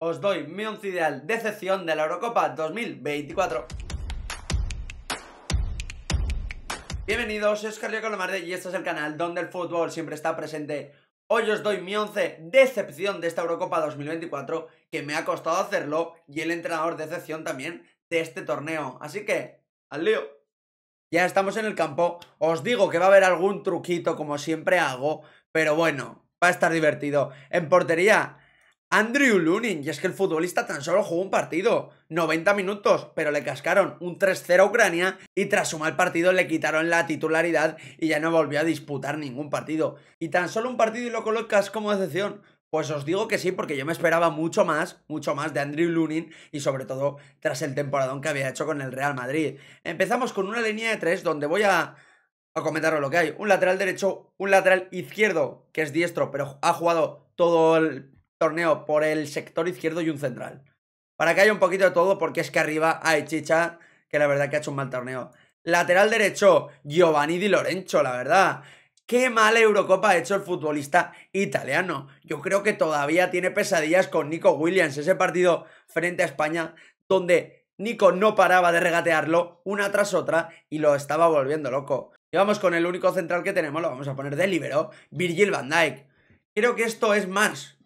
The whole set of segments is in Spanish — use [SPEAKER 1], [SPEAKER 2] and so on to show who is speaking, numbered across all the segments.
[SPEAKER 1] os doy mi once ideal de excepción de la Eurocopa 2024. Bienvenidos, soy Oscar Calomarde y este es el canal donde el fútbol siempre está presente. Hoy os doy mi once decepción de esta Eurocopa 2024, que me ha costado hacerlo, y el entrenador de excepción también de este torneo. Así que, al lío. Ya estamos en el campo, os digo que va a haber algún truquito como siempre hago, pero bueno, va a estar divertido. En portería, Andrew Lunin, y es que el futbolista tan solo jugó un partido, 90 minutos, pero le cascaron un 3-0 a Ucrania y tras su mal partido le quitaron la titularidad y ya no volvió a disputar ningún partido. Y tan solo un partido y lo colocas como decepción? Pues os digo que sí, porque yo me esperaba mucho más, mucho más de Andrew Lunin y sobre todo tras el temporadón que había hecho con el Real Madrid. Empezamos con una línea de tres donde voy a, a comentaros lo que hay. Un lateral derecho, un lateral izquierdo, que es diestro, pero ha jugado todo el torneo por el sector izquierdo y un central. Para que haya un poquito de todo, porque es que arriba hay chicha, que la verdad que ha hecho un mal torneo. Lateral derecho, Giovanni Di Lorenzo, la verdad. Qué mala Eurocopa ha hecho el futbolista italiano. Yo creo que todavía tiene pesadillas con Nico Williams, ese partido frente a España, donde Nico no paraba de regatearlo una tras otra y lo estaba volviendo loco. Y vamos con el único central que tenemos, lo vamos a poner de libero, Virgil van Dijk. Creo que esto es más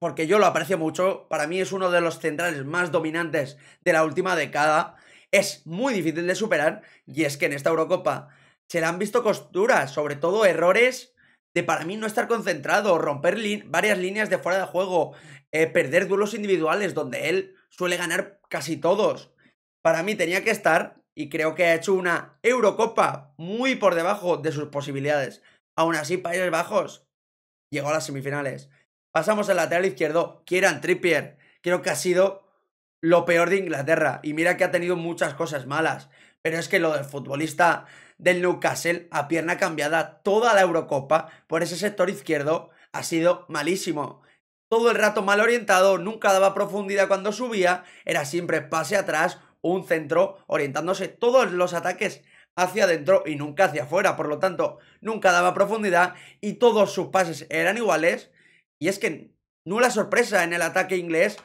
[SPEAKER 1] porque yo lo aprecio mucho, para mí es uno de los centrales más dominantes de la última década, es muy difícil de superar y es que en esta Eurocopa se le han visto costuras, sobre todo errores de para mí no estar concentrado, romper varias líneas de fuera de juego, eh, perder duelos individuales donde él suele ganar casi todos. Para mí tenía que estar y creo que ha hecho una Eurocopa muy por debajo de sus posibilidades. Aún así, Países Bajos llegó a las semifinales. Pasamos al lateral izquierdo, Kieran Trippier. Creo que ha sido lo peor de Inglaterra. Y mira que ha tenido muchas cosas malas. Pero es que lo del futbolista del Newcastle, a pierna cambiada, toda la Eurocopa, por ese sector izquierdo, ha sido malísimo. Todo el rato mal orientado, nunca daba profundidad cuando subía, era siempre pase atrás, un centro, orientándose todos los ataques hacia adentro y nunca hacia afuera. Por lo tanto, nunca daba profundidad y todos sus pases eran iguales y es que nula sorpresa en el ataque inglés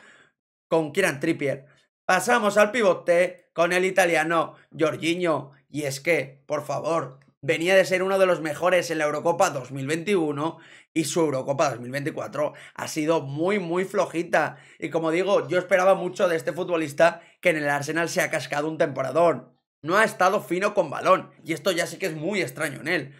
[SPEAKER 1] con Kieran Trippier. Pasamos al pivote con el italiano Jorginho. Y es que, por favor, venía de ser uno de los mejores en la Eurocopa 2021 y su Eurocopa 2024 ha sido muy, muy flojita. Y como digo, yo esperaba mucho de este futbolista que en el Arsenal se ha cascado un temporadón. No ha estado fino con balón y esto ya sí que es muy extraño en él.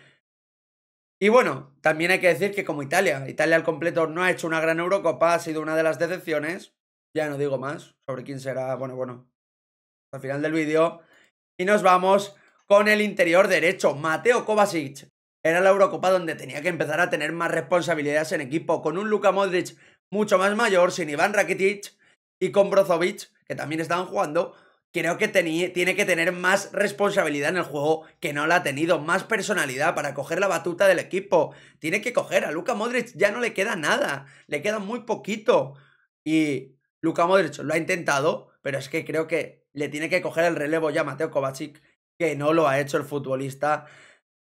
[SPEAKER 1] Y bueno, también hay que decir que como Italia, Italia al completo no ha hecho una gran Eurocopa, ha sido una de las decepciones. Ya no digo más sobre quién será, bueno, bueno, al final del vídeo. Y nos vamos con el interior derecho, Mateo Kovacic. Era la Eurocopa donde tenía que empezar a tener más responsabilidades en equipo, con un Luka Modric mucho más mayor, sin Iván Rakitic y con Brozovic, que también estaban jugando, creo que tiene que tener más responsabilidad en el juego que no la ha tenido, más personalidad para coger la batuta del equipo. Tiene que coger, a Luka Modric ya no le queda nada, le queda muy poquito. Y Luka Modric lo ha intentado, pero es que creo que le tiene que coger el relevo ya Mateo Kovacic, que no lo ha hecho el futbolista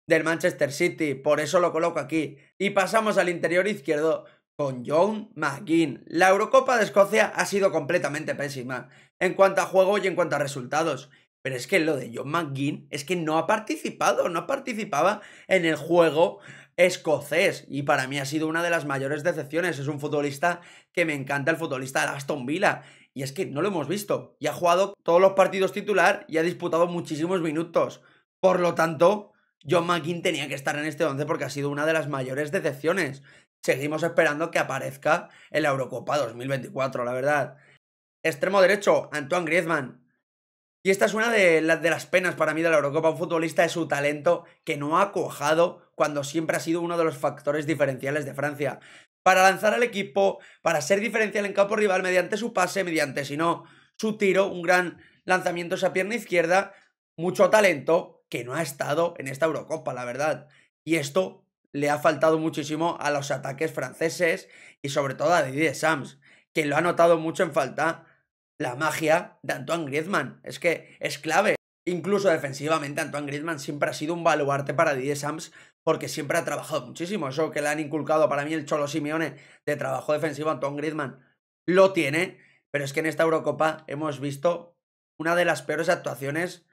[SPEAKER 1] del Manchester City, por eso lo coloco aquí. Y pasamos al interior izquierdo, con John McGinn. La Eurocopa de Escocia ha sido completamente pésima en cuanto a juego y en cuanto a resultados. Pero es que lo de John McGinn es que no ha participado, no participaba en el juego escocés. Y para mí ha sido una de las mayores decepciones. Es un futbolista que me encanta, el futbolista de Aston Villa. Y es que no lo hemos visto. Y ha jugado todos los partidos titular y ha disputado muchísimos minutos. Por lo tanto, John McGinn tenía que estar en este 11 porque ha sido una de las mayores decepciones seguimos esperando que aparezca en la Eurocopa 2024, la verdad. Extremo derecho, Antoine Griezmann. Y esta es una de, las penas para mí de la Eurocopa, un futbolista de su talento que no ha cojado cuando siempre ha sido uno de los factores diferenciales de Francia. Para lanzar al equipo, para ser diferencial en campo rival mediante su pase, mediante, si no, su tiro, un gran lanzamiento esa pierna izquierda, mucho talento que no ha estado en esta Eurocopa, la verdad. Y esto le ha faltado muchísimo a los ataques franceses y sobre todo a Didier Sams, que lo ha notado mucho en falta la magia de Antoine Griezmann. Es que es clave. Incluso defensivamente, Antoine Griezmann siempre ha sido un baluarte para Didier Sams porque siempre ha trabajado muchísimo. Eso que le han inculcado para mí el Cholo Simeone de trabajo defensivo a Antoine Griezmann lo tiene, pero es que en esta Eurocopa hemos visto una de las peores actuaciones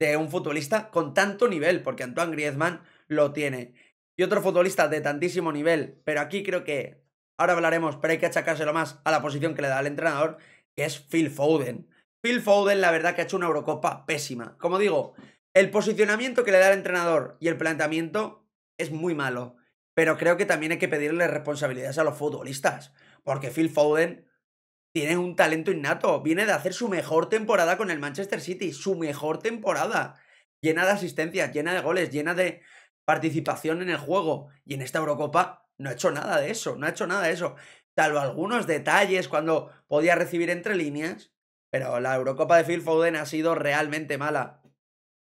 [SPEAKER 1] de un futbolista con tanto nivel, porque Antoine Griezmann lo tiene y otro futbolista de tantísimo nivel, pero aquí creo que ahora hablaremos, pero hay que achacárselo más a la posición que le da el entrenador, que es Phil Foden. Phil Foden, la verdad, que ha hecho una Eurocopa pésima. Como digo, el posicionamiento que le da el entrenador y el planteamiento es muy malo, pero creo que también hay que pedirle responsabilidades a los futbolistas, porque Phil Foden tiene un talento innato, viene de hacer su mejor temporada con el Manchester City, su mejor temporada, llena de asistencias, llena de goles, llena de participación en el juego. Y en esta Eurocopa no ha hecho nada de eso, no ha hecho nada de eso. Salvo algunos detalles cuando podía recibir entre líneas. Pero la Eurocopa de Phil Foden ha sido realmente mala.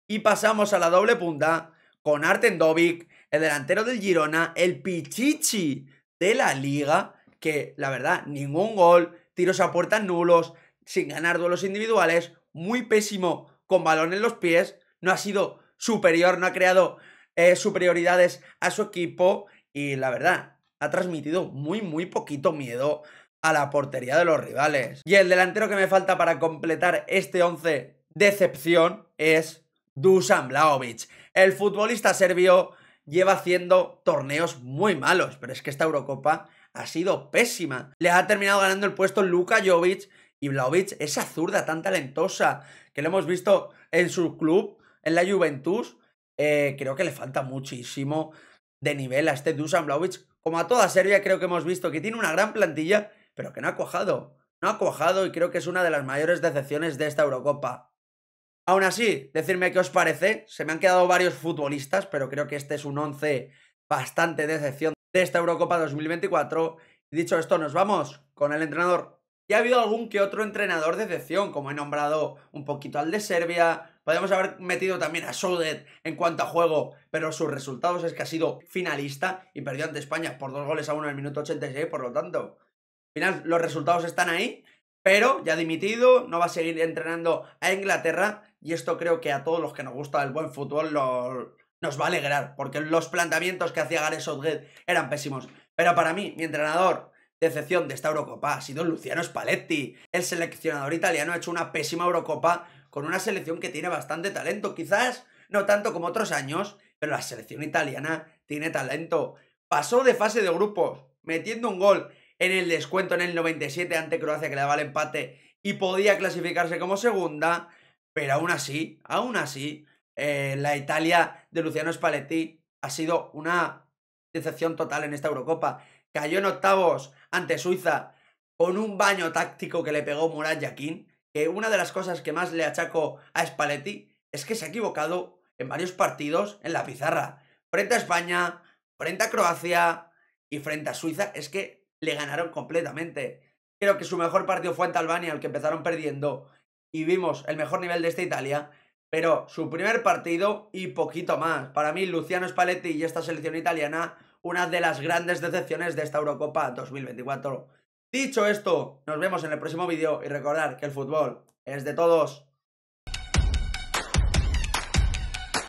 [SPEAKER 1] Y pasamos a la doble punta con Arten Dovic, el delantero del Girona, el pichichi de la liga, que la verdad, ningún gol, tiros a puertas nulos, sin ganar duelos individuales, muy pésimo con balón en los pies, no ha sido superior, no ha creado eh, superioridades a su equipo y la verdad, ha transmitido muy, muy poquito miedo a la portería de los rivales. Y el delantero que me falta para completar este 11 decepción es Dusan Blaovic. El futbolista serbio lleva haciendo torneos muy malos, pero es que esta Eurocopa ha sido pésima. Le ha terminado ganando el puesto Luka Jovic y Blaovic, esa zurda tan talentosa que lo hemos visto en su club, en la Juventus, eh, creo que le falta muchísimo de nivel a este Dusan Blaovic. Como a toda Serbia, creo que hemos visto que tiene una gran plantilla, pero que no ha cuajado. No ha cuajado y creo que es una de las mayores decepciones de esta Eurocopa. Aún así, decirme qué os parece. Se me han quedado varios futbolistas, pero creo que este es un once bastante decepción de esta Eurocopa 2024. dicho esto, nos vamos con el entrenador. Ya ha habido algún que otro entrenador de decepción, como he nombrado un poquito al de Serbia, Podemos haber metido también a Sodet en cuanto a juego, pero sus resultados es que ha sido finalista y perdió ante España por dos goles a uno en el minuto 86, por lo tanto. final, los resultados están ahí, pero ya ha dimitido, no va a seguir entrenando a Inglaterra y esto creo que a todos los que nos gusta el buen fútbol nos va a alegrar, porque los planteamientos que hacía Gareth Southgate eran pésimos. Pero para mí, mi entrenador de excepción de esta Eurocopa ha sido Luciano Spalletti. El seleccionador italiano ha hecho una pésima Eurocopa con una selección que tiene bastante talento, quizás no tanto como otros años, pero la selección italiana tiene talento. Pasó de fase de grupos, metiendo un gol en el descuento en el 97 ante Croacia que le daba el empate y podía clasificarse como segunda, pero aún así, aún así, eh, la Italia de Luciano Spalletti ha sido una decepción total en esta Eurocopa. Cayó en octavos ante Suiza con un baño táctico que le pegó Murat Yakin que una de las cosas que más le achaco a Spalletti es que se ha equivocado en varios partidos en la pizarra. Frente a España, frente a Croacia y frente a Suiza, es que le ganaron completamente. Creo que su mejor partido fue en Albania, al que empezaron perdiendo, y vimos el mejor nivel de esta Italia, pero su primer partido y poquito más. Para mí, Luciano Spalletti y esta selección italiana, una de las grandes decepciones de esta Eurocopa 2024. Dicho esto, nos vemos en el próximo vídeo y recordar que el fútbol es de todos.